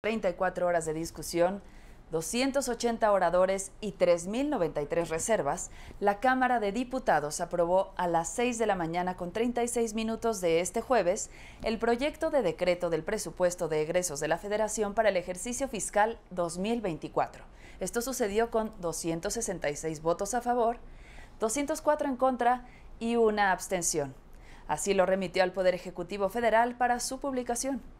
34 horas de discusión, 280 oradores y 3.093 reservas, la Cámara de Diputados aprobó a las 6 de la mañana con 36 minutos de este jueves el proyecto de decreto del presupuesto de egresos de la Federación para el ejercicio fiscal 2024. Esto sucedió con 266 votos a favor, 204 en contra y una abstención. Así lo remitió al Poder Ejecutivo Federal para su publicación.